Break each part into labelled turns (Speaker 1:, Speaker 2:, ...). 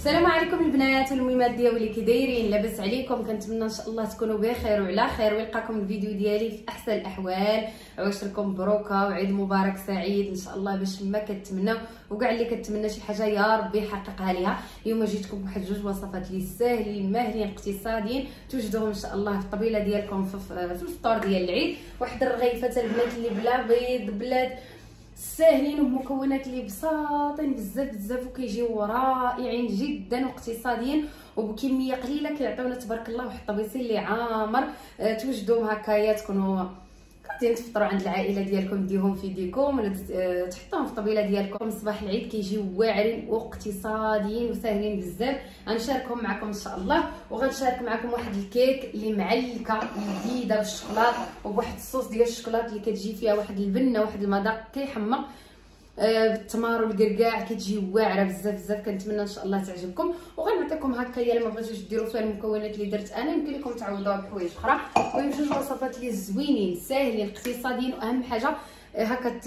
Speaker 1: السلام عليكم البنات والميمات ديالي كي دايرين لاباس عليكم كنتمنى ان شاء الله تكونوا بخير وعلى خير ويلقاكم الفيديو ديالي في احسن الاحوال عواشركم مبروكه وعيد مبارك سعيد ان شاء الله باش ما كتمناو وكاع اللي كتمنى شي حاجه يا ربي يحققها ليها اليوم جيتكم بواحد جوج وصفات لي ساهلين ماهرين اقتصاديين توجدوهم ان شاء الله في الطبيله ديالكم في الفطور ديال العيد واحد الرغيفه البنات اللي بلا بيض بلا ساهلين ومكونات اللي بساطين بزاف بزاف وكيجيو رائعين جدا واقتصاديين وبكميه قليله كيعطيونا تبارك الله واحد الطبيسي اللي عامر آه، توجدوا هكايا تكونوا تين تفطروا عند العائله ديالكم ديهم في ديكم ولا آه، تحطوهم في الطبيله ديالكم صباح العيد كيجيو واعرين واقتصاديين وساهلين بزاف غنشاركهم معكم ان شاء الله وغنشارك معكم واحد الكيك اللي معلكه لذيذه بالشوكولاط وبواحد الصوص ديال الشوكولاط اللي كتجي فيها واحد البنه واحد المذاق كيحمق آه، بالتمار والكركاع كتجي واعره بزاف بزاف كنتمنى ان شاء الله تعجبكم وغنعطيكم هكا الا ما بغيتوش ديروا فيها المكونات اللي درت انا يمكن لكم تعوضوها بحوايج اخرى المهم جوج وصفات اللي زوينين ساهلين اقتصاديين واهم حاجه آه، هكا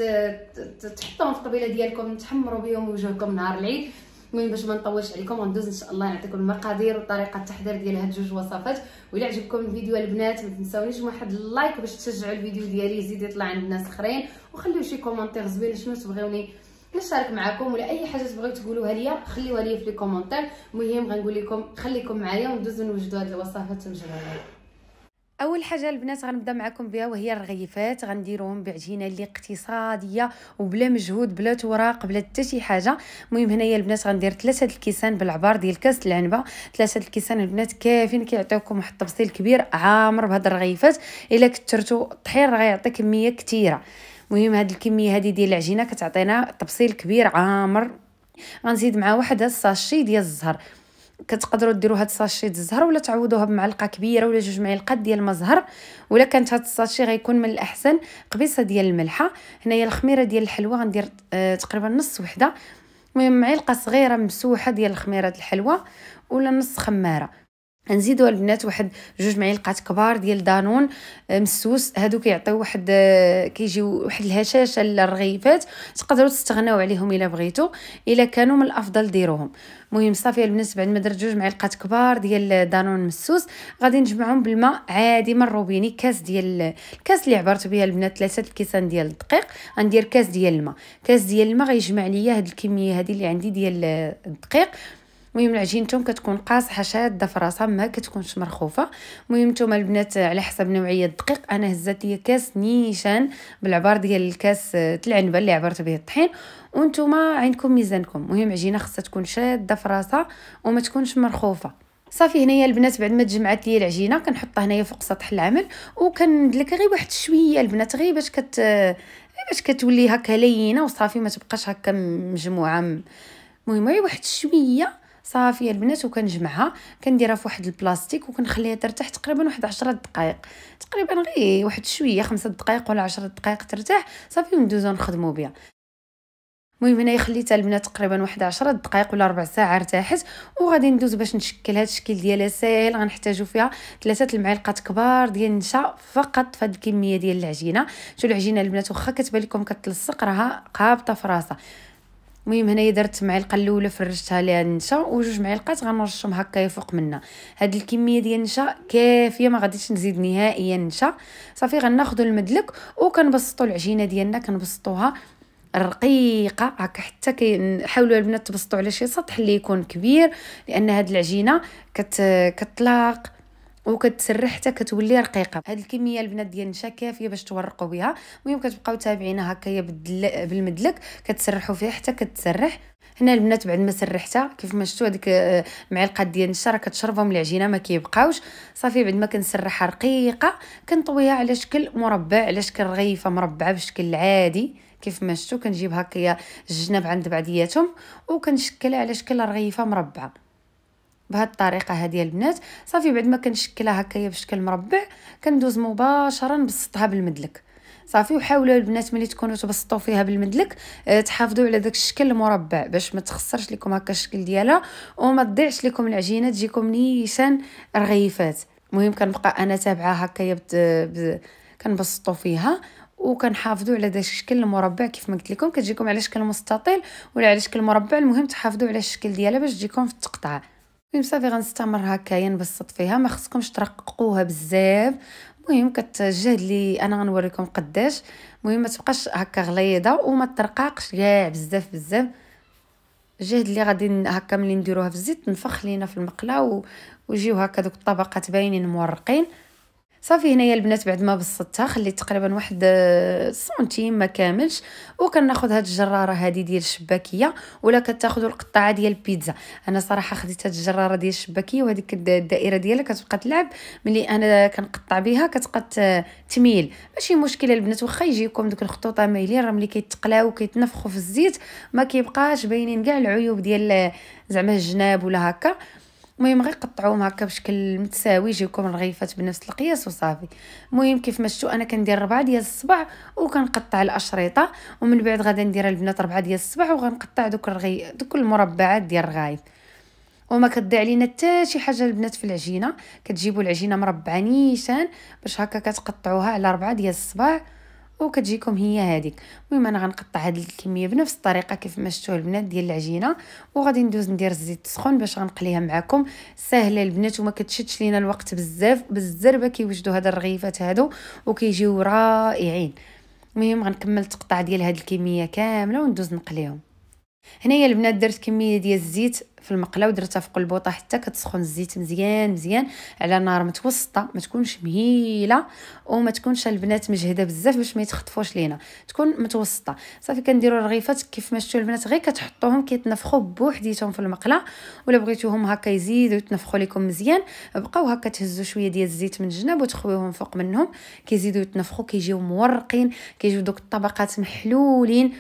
Speaker 1: تحطوهم في الطبيله ديالكم تحمروا بهم وجهكم نهار العيد المهم باش ما نطولش عليكم غندوز ان شاء الله نعطيكم المقادير وطريقه التحضير ديال هاد جوج وصفات وإلا عجبكم الفيديو البنات ما تنساونيش واحد اللايك باش تشجعوا الفيديو ديالي يزيد يطلع عند الناس اخرين وخليو شي كومونتير زوين شنو تبغيوني نشارك معكم ولا اي حاجه تبغيو تقولوها ليا خليوها ليا في لي كومونتير المهم غنقول لكم خليكم معايا وندوزو نوجدوا هاد الوصفات ونجربوها اول حاجه البنات غنبدا معكم بها وهي الرغيفات غنديروهم بعجينه اللي اقتصاديه وبلا مجهود بلا توراق بلا حتى شي حاجه المهم هنايا البنات غندير ثلاثه الكيسان بالعبار ديال كاس العنبه ثلاثه الكيسان البنات كافيين كيعطيوكم واحد التبصيل كبير عامر بهاد الرغيفات الا كثرتو الطحين راه يعطي كميه كثيره المهم هاد الكميه هادي ديال العجينه كتعطينا تبصيل كبير عامر غنزيد معاه واحد الساشي ديال الزهر كتقدروا ديروا هاد الساشي د الزهر ولا تعوضوها بمعلقه كبيره ولا جوج معالقات ديال الزهر ولا كانت هاد الساشي غيكون من الاحسن قبيصه ديال الملحه هنايا الخميره ديال الحلوى غندير آه تقريبا نص وحده المهم معلقه صغيره مسوحه ديال ديال الحلوه ولا نص خماره نزيدوا البنات واحد جوج معلقات كبار ديال دانون آه، مسوس هادو كيعطيو واحد آه، كيجيو واحد الهشاشه للرغيفات تقدروا تستغناو عليهم الا بغيتو الا كانوا من الافضل ديروهم مهم صافي البنات بعد ما درت جوج معلقات كبار ديال دانون مسوس غادي نجمعهم بالماء عادي من الروبيني كاس ديال الكاس اللي عبرت بها البنات ثلاثه الكيسان ديال الدقيق غندير كاس ديال الماء كاس ديال الماء غيجمع ليا هاد الكميه هذه اللي عندي ديال آه، الدقيق المهم عجينتهم كتكون قاصحه شاده في راسها ما كتكونش مرخوفه المهم نتوما البنات على حسب نوعيه الدقيق انا هزات ليا كاس نيشان بالعبار ديال الكاس العنبه آه، اللي عبرت به الطحين وانتوما عندكم ميزانكم المهم عجينه خاصها تكون شاده في راسها وما تكونش مرخوفه صافي هنايا البنات بعد ما تجمعات ليا العجينه كنحطها هنايا فوق سطح العمل وكندلك غير واحد شويه البنات غير باش كت باش كتولي هكا لينه وصافي ما تبقاش هكا مجموعه المهم غير واحد شويه صافي البنات وكنجمعها كنديرها في واحد البلاستيك وكنخليها ترتاح تقريبا واحد 10 دقائق تقريبا غير واحد شويه خمسة دقائق ولا 10 دقائق ترتاح صافي وندوزو نخدمو بها المهم هنايا خليتها البنات تقريبا واحد 10 دقائق ولا ربع ساعه ارتاحت وغادي ندوز باش نشكل هذا الشكل ديالها ساهل غنحتاجو فيها ثلاثه المعالقات كبار ديال النشا فقط في هذه الكميه ديال العجينه شو العجينه البنات واخا كتبان لكم كتلصق راها قابطه في راسها المهم هنايا درت معلقه الاولى فرشتها ليها النشا وجوج معلقات غنرشهم هكايا فوق منها هاد الكميه ديال النشا كافيه ما غاديش نزيد نهائيا النشا صافي غناخذوا المدلك وكنبسطوا العجينه ديالنا كنبسطوها رقيقه هكا حتى كنحاولوا البنات تبسطوا على شي سطح اللي يكون كبير لان هاد العجينه كت... كتلاق وكتسرح حتى كتولي رقيقه هاد الكميه البنات ديال النشا كافيه باش تورقوا بها المهم كتبقاو تابعينها هكايا بالمدلك كتسرحوا فيها حتى كتسرح هنا البنات بعد ما سرحتها كيف ما شفتوا هذيك آه، معلقه ديال النشا راه كتشربهم العجينه ما كيبقاوش صافي بعد ما كنسرحها رقيقه كنطويها على شكل مربع على شكل رغيفه مربعه بشكل عادي كيف ما شفتوا كنجيب هكا الجناب عند بعضياتهم وكنشكلها على شكل رغيفه مربعه بهاد الطريقه هذه البنات صافي بعد ما كنشكلها هكايا بشكل مربع كندوز مباشره نبسطها بالمدلك صافي وحاولوا البنات ملي تكونوا تبسطوا فيها بالمدلك آه، تحافظوا على داك الشكل المربع باش ما تخسرش لكم هكا الشكل ديالها وما تضيعش لكم العجينه تجيكم نيشان رغيفات المهم كنبقى انا تابعه هكايا بت... ب... كنبسطوا فيها وكنحافظوا على داك الشكل المربع كيف ما قلت لكم كتجيكم على شكل مستطيل ولا على شكل مربع المهم تحافظوا على الشكل ديالها باش تجيكم في التقطعه المهم صافي غنستمر هكا نبسط فيها ما خصكمش ترققوها بزاف المهم كتجهد لي انا غنوريكم قداش المهم ما تبقاش هكا غليظه وما ترقاقش كاع بزاف بزاف الجهد اللي غادي هكا ملي نديروها في الزيت تنفخ لينا في المقله ويجيو هكا دوك الطبقات باينين مورقين صافي هنايا البنات بعد ما بسطتها خليت تقريبا واحد آه، سنتيم ما كاملش وكناخذ هاد الجراره هادي ديال الشباكيه ولا كتاخذوا القطعه ديال البيتزا انا صراحه خديت هاد الجراره ديال الشباكيه وهذيك الدائره ديالها كتبقى تلعب ملي انا كنقطع بها كتبقى تميل ماشي مشكله البنات واخا يجيكم دوك الخطوطه مايلين راه ملي كيتقلاو وكيتنفخوا في الزيت ما كيبقاش باينين كاع العيوب ديال آه، زعما الجناب ولا هكا المهم غير قطعوهم هكا بشكل متساوي يجيكم الرغيفات بنفس القياس وصافي المهم كيف ما انا كندير ربعة ديال الصبع وكنقطع الاشرطه ومن بعد غادي ندير البنات ربعة ديال الصبع وغنقطع دوك الرغي دوك المربعات ديال الرغايف وما كتضيع علينا حتى شي حاجه البنات في العجينه كتجيبوا العجينه مربعه نيشان باش هكا كتقطعوها على ربعة ديال الصباع وكتجيكم هي هذيك المهم انا غنقطع هذه الكميه بنفس الطريقه كيف ما شفتوا البنات ديال العجينه وغادي ندوز ندير الزيت السخون باش غنقليها معكم سهله البنات وما كتشدش لينا الوقت بزاف بالزربه كيوجدوا هاد الرغيفات هادو وكيجيو رائعين المهم غنكمل التقطاع ديال هاد الكميه كامله وندوز نقليهم هنايا البنات درت كميه ديال الزيت في المقله ودرتها فوق البوطه حتى كتسخن الزيت مزيان مزيان على نار متوسطه ما تكونش مهيله وما تكونش البنات مجهده بزاف باش ما يتخطفوش لينا تكون متوسطه صافي كنديروا الرغيفات كيف ما شفتوا البنات غير كتحطوهم كيتنفخوا بوحديتهم في المقله ولا بغيتوهم هكا يزيدوا يتنفخوا لكم مزيان بقاو هكا تهزوا شويه ديال الزيت من الجناب وتخويوهم فوق منهم كيزيدوا يتنفخوا كيجيو مورقين كيجيو دوك الطبقات محلولين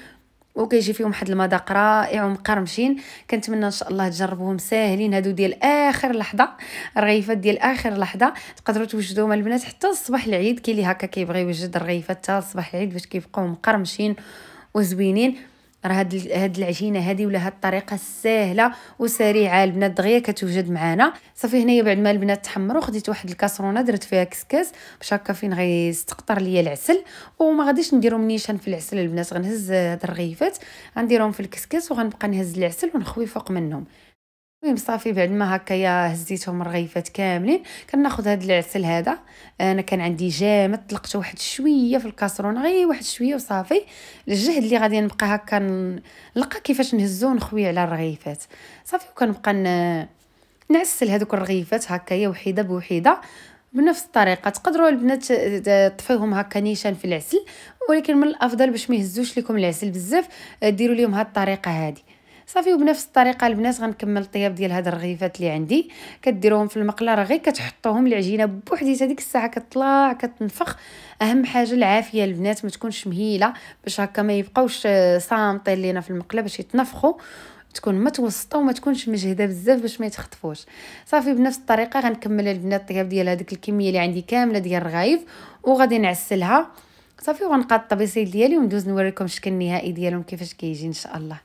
Speaker 1: وكيجي فيهم واحد المذاق رائع ومقرمشين كنتمنى ان شاء الله تجربوهم ساهلين هادو ديال اخر لحظه الرغيفات ديال اخر لحظه تقدروا توجدوهم البنات حتى الصباح العيد كاين اللي هكا كيبغي يوجد الرغيفات حتى الصباح العيد باش كيبقاو مقرمشين وزوينين راه هاد هاد العجينه هادي ولا هاد الطريقه ساهله وسريعه البنات دغيا كتوجد معانا صافي هنايا بعد ما البنات تحمروا خديت واحد الكاسرونه درت فيها كسكاس باش هكا فين غيستقطر ليا العسل وما غاديش نديرهم نيشان في العسل البنات غنهز هاد الرغيفات غنديرهم في الكسكاس وغنبقى نهز العسل ونخوي فوق منهم المهم صافي بعد ما هكايا هزيتهم رغيفات كاملين كناخذ هذا العسل هذا انا كان عندي جامد طلقته واحد شويه في الكاسرون غير واحد شويه وصافي الجهد اللي غادي نبقى هكا نلقى كيفاش نهزو نخويه على الرغيفات صافي وكنبقى نعسل هذوك الرغيفات هكايا وحيده بوحيده بنفس الطريقه تقدروا البنات آه، تطفيهم هكا نيشان في العسل ولكن من الافضل باش ما يهزوش لكم العسل بزاف آه، ديروا لهم هاد الطريقه هذه صافي وبنفس الطريقه البنات غنكمل الطياب ديال هاد الرغيفات اللي عندي كديروهم في المقله راه غير كتحطوهم العجينه بوحديتها ديك الساعه كتطلع كتنفخ اهم حاجه العافيه البنات ما تكونش مهيله باش هكا ما يبقاوش صامطين آه، لينا في المقله باش يتنفخوا تكون متوسطه وما تكونش مجهده بزاف باش ما يتخطفوش صافي بنفس الطريقه غنكمل البنات الطياب ديال هذيك الكميه اللي عندي كامله ديال الرغايف وغادي نعسلها صافي وغنقاد الطبيسيل ديالي وندوز نوريكم الشكل النهائي ديالهم كيفاش كيجي ان شاء الله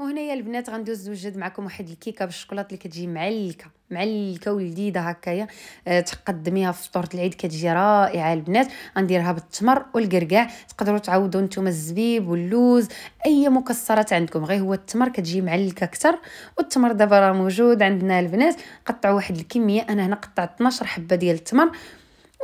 Speaker 1: وهنايا البنات غندوز نوجد معكم واحد الكيكه بالشوكولاته اللي كتجي معلكه معلكه ولذيذه هكايا آه، تقدميها في فطوره العيد كتجي رائعه البنات غنديرها بالتمر والكركاع تقدروا تعوضوا نتوما الزبيب واللوز اي مكسرات عندكم غير هو التمر كتجي معلكه اكثر والتمر دابا راه موجود عندنا البنات قطعوا واحد الكميه انا هنا قطعت 12 حبه ديال التمر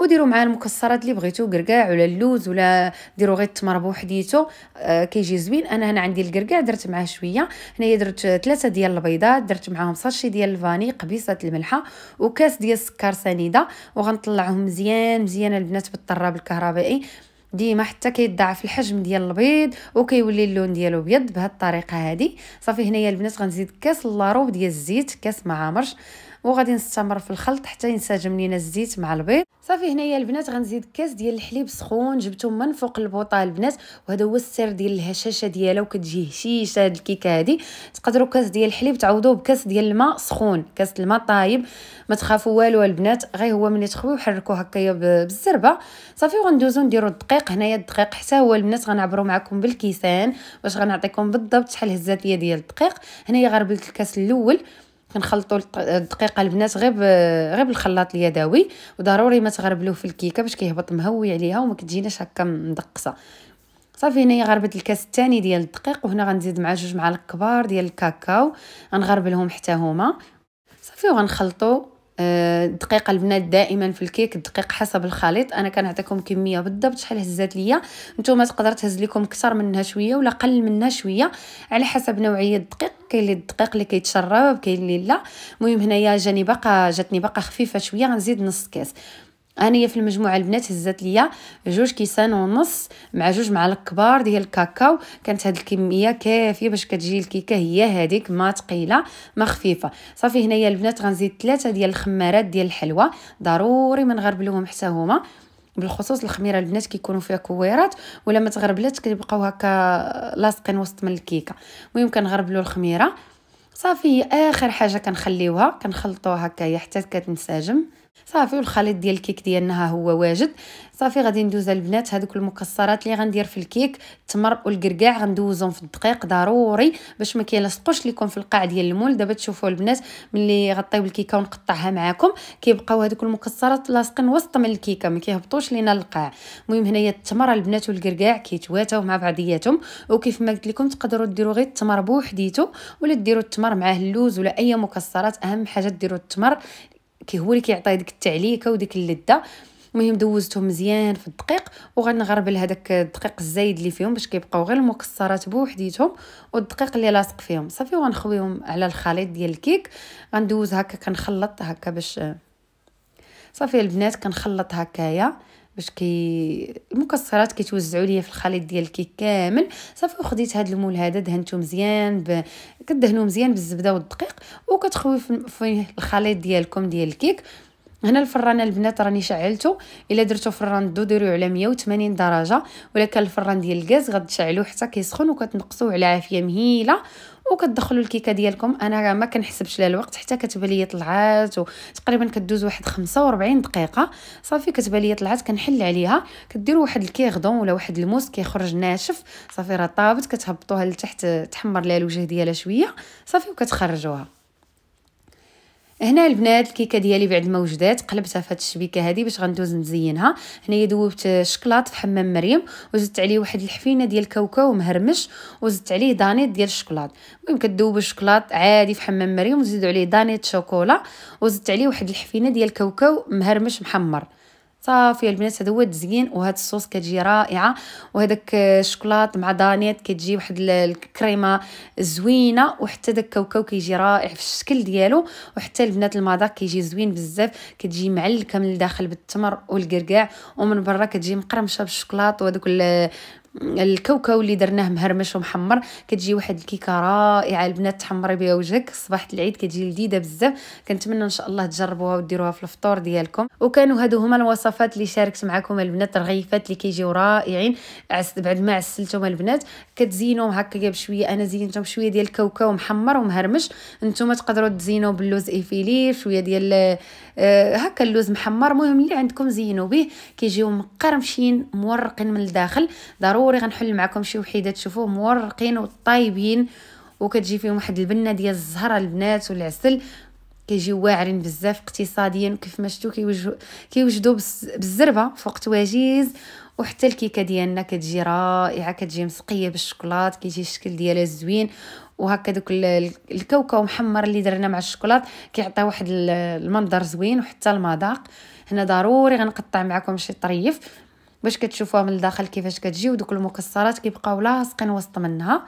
Speaker 1: وديروا معاه المكسرات اللي بغيتو كركاع ولا اللوز ولا ديروا غير التمر بوحديتو آه كيجي زوين انا هنا عندي الكركاع درت معاه شويه هنايا درت ثلاثه ديال البيضات درت معاهم ساشي ديال الفاني قبيصه الملحه وكاس ديال السكر سنيده وغنطلعهم مزيان مزيان البنات بالطراب الكهربائي ديما حتى كيتضاعف الحجم ديال البيض وكيولي اللون ديالو ابيض بهاد الطريقه هذه صافي هنايا البنات غنزيد كاس لاروب ديال الزيت كاس ما عامرش وغادي نستمر في الخلط حتى ينسجم لينا الزيت مع البيض صافي هنايا البنات غنزيد كاس ديال الحليب سخون جبته من فوق البوطه البنات وهذا هو السر ديال الهشاشه ديالها كتجي هشيشه هاد الكيكه هادي تقدروا كاس ديال الحليب تعوضوه بكاس ديال الماء سخون كاس الماء طايب ما تخافوا والو البنات غير هو ملي تخويو حركوه هكايا بالزربه صافي وغندوزو نديرو الدقيق هنايا الدقيق حتى هو البنات غنعبرو معكم بالكيسان باش غنعطيكم بالضبط شحال هزات ليا ديال الدقيق هنايا غربلت الكاس الاول كنخلطوا الدقيقه البنات غير غير بالخلاط اليدوي وضروري ما تغربلوه في الكيكه باش كيهبط مهوي عليها وما كتجيناش هكا مدقصه صافي هنايا غربت الكاس الثاني ديال الدقيق وهنا غنزيد مع جوج معالق كبار ديال الكاكاو غنغربلهم حتى هما صافي وغنخلطوا الدقيقه آه، البنات دائما في الكيك الدقيق حسب الخليط انا كنعطيكم كميه بالضبط شحال هزات ليا نتوما تقدر تهز لكم اكثر منها شويه ولا قل منها شويه على حسب نوعيه الدقيق كاين اللي الدقيق اللي كيتشرب كاين اللي لا المهم هنايا جاني باقا جاتني باقا خفيفه شويه غنزيد نص كاس انايا في المجموعه البنات هزات ليا جوج كيسان ونص مع جوج معالق كبار ديال الكاكاو كانت هاد الكميه كافيه باش كتجي الكيكه هي هذيك ما ثقيله ما خفيفه صافي هنايا البنات غنزيد ثلاثه ديال الخمارات ديال الحلوى ضروري ما نغربلوهم حتى هما بالخصوص الخميره البنات كيكونوا فيها كويرات ولا ما تغربلات كيبقاو هكا لاصقين وسط من الكيكه المهم كنغربلو الخميره صافي اخر حاجه كنخليوها كنخلطوها هكايا حتى كتنسجم صافي والخليط ديال الكيك ديالنا ها هو واجد صافي غادي ندوز البنات هذوك المكسرات اللي غندير في الكيك التمر والكركاع غندوزهم في الدقيق ضروري باش ما كيلصقوش لكم في القاع ديال المول دابا تشوفوا البنات ملي غطيو الكيكه ونقطعها معاكم كيبقاو هذوك المكسرات لاصقين وسط من الكيكه ما كيهبطوش لينا القاع المهم هنايا التمر البنات والكركاع كيتواتاو مع بعضياتهم وكيف ما قلت لكم تقدروا ديروا غير التمر بوحديتو ولا ديروا التمر معاه اللوز ولا اي مكسرات اهم حاجه ديروا التمر هو اللي كيعطي ديك التعليكه وديك اللذه المهم دوزتهم مزيان في الدقيق وغنغربل هذاك الدقيق الزايد اللي فيهم باش كيبقاو غير المكسرات بوحديتهم والدقيق اللي لاصق فيهم صافي وغنخويهم على الخليط ديال الكيك غندوز هكا كنخلط هكا باش صافي البنات كنخلط هكايا باش كي المكسرات كيتوزعوا ليا في الخليط ديال الكيك كامل صافي وخديت هذا المول هذا دهنته مزيان ب... كدهنوه مزيان بالزبده والدقيق وكتخوي فيه الخليط ديالكم ديال الكيك هنا الفران البنات راني شعلته الا درتو فران الضو ديروه على 180 درجه ولا كان الفران ديال الغاز غتشعلوه حتى كيسخن وكتنقصوه على عافيه مهيله وكتدخلوا الكيكه ديالكم انا راه ما كنحسبش لا الوقت حتى كتبان لي طلعات وتقريبا كدوز واحد 45 دقيقه صافي كتبان لي طلعات كنحل عليها كديروا واحد الكيغدون ولا واحد الموس كيخرج ناشف صافي راه طابت كتهبطوها لتحت تحمر لها الوجه ديالها شويه صافي وكتخرجوها هنا البنات الكيكه ديالي بعد ما وجدات قلبتها في هاد الشبيكه هذه باش غندوز نزينها هنايا دوبت الشكلاط في حمام مريم وزدت عليه واحد الحفينه ديال الكاوكاو مهرمش وزدت عليه دانيت ديال الشكلاط المهم كدوبوا الشكلاط عادي في حمام مريم وزيدوا عليه دانيت شوكولا وزدت عليه واحد الحفينه ديال الكاوكاو مهرمش محمر صافي البنات هذا هو التزيين وهاد الصوص كتجي رائعه وهداك الشوكولات آه، مع دانيت كتجي واحد الكريمه زوينه وحتى داك الكاوكاو كيجي رائع في الشكل ديالو وحتى البنات المذاق كيجي زوين بزاف كتجي معلكه من الداخل بالتمر والكركاع ومن برا كتجي مقرمشه بالشوكولات وهذوك الكوكو اللي درناه مهرمش ومحمر كتجي واحد الكيكه رائعه البنات تحمري بها وجهك صباح العيد كتجي لذيذه بزاف كنتمنى ان شاء الله تجربوها وديروها في الفطور ديالكم وكانوا هادو هما الوصفات اللي شاركت معكم البنات الرغيفات اللي كيجيو رائعين بعد ما عسلتهم البنات كتزينوهم هكا بشويه انا زينتهم شويه ديال الكوكو محمر ومهرمش نتوما تقدروا تزينوا باللوز ايفيلي شويه ديال آه، هكا اللوز محمر مهم اللي عندكم زينوا به كيجيو مقرمشين مورقين من الداخل ضروري غنحل معكم شي وحيده تشوفوه مورقين وطايبين وكتجي فيهم واحد البنه ديال الزهره البنات والعسل كيجيو واعرين بزاف اقتصاديا وكيف ما شفتوا كيوجدوا بالزربه فوقت تواجيز وحتى الكيكه ديالنا كتجي رائعه كتجي مسقيه بالشوكولات كيجي الشكل ديالها زوين وهكا دوك الكاوكاو محمر اللي درنا مع الشوكولات كيعطي واحد المنظر زوين وحتى المذاق هنا ضروري غنقطع معكم شي طريف باش كتشوفوها من الداخل كيفاش كتجي ودوك المكسرات كيبقاو لاصقين وسط منها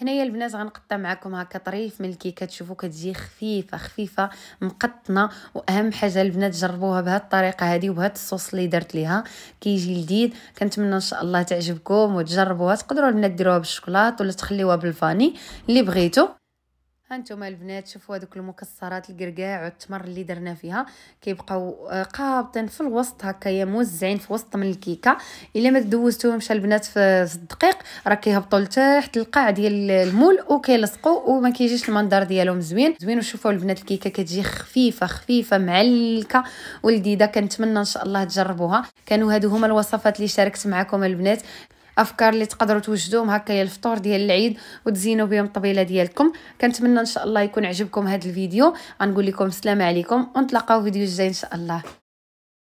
Speaker 1: هنايا البنات غنقطع معكم هكا طريف من الكيكه تشوفوا كتجي خفيفه خفيفه مقطنه واهم حاجه البنات جربوها بهاد الطريقه هذه وبهاد الصوص اللي درت ليها كيجي لذيذ كنتمنى ان شاء الله تعجبكم وتجربوها تقدروا البنات ديروها بالشوكولاط ولا تخليوها بالفاني اللي بغيتو هانتوما البنات شوفوا هذوك المكسرات القرقاع والتمر اللي درنا فيها كيبقاو آه، قابطين في الوسط هكايا موزعين في وسط من الكيكه الا ما دوزتوهمش البنات في الدقيق راه كيهبطوا لتحت القاع ديال المول وكيلصقوا وما كيجيش المنظر ديالهم زوين زوين وشوفوا البنات الكيكه كتجي خفيفه خفيفه معلكه ولذيذه كنتمنى ان شاء الله تجربوها كانوا هادو هما الوصفات اللي شاركت معكم البنات افكار اللي تقدروا توجدوهم هكا الفطور ديال العيد وتزينوا بهم الطبيله ديالكم كنتمنى ان شاء الله يكون عجبكم هذا الفيديو غنقول لكم السلام عليكم ونتلاقاو فيديو جاي ان شاء الله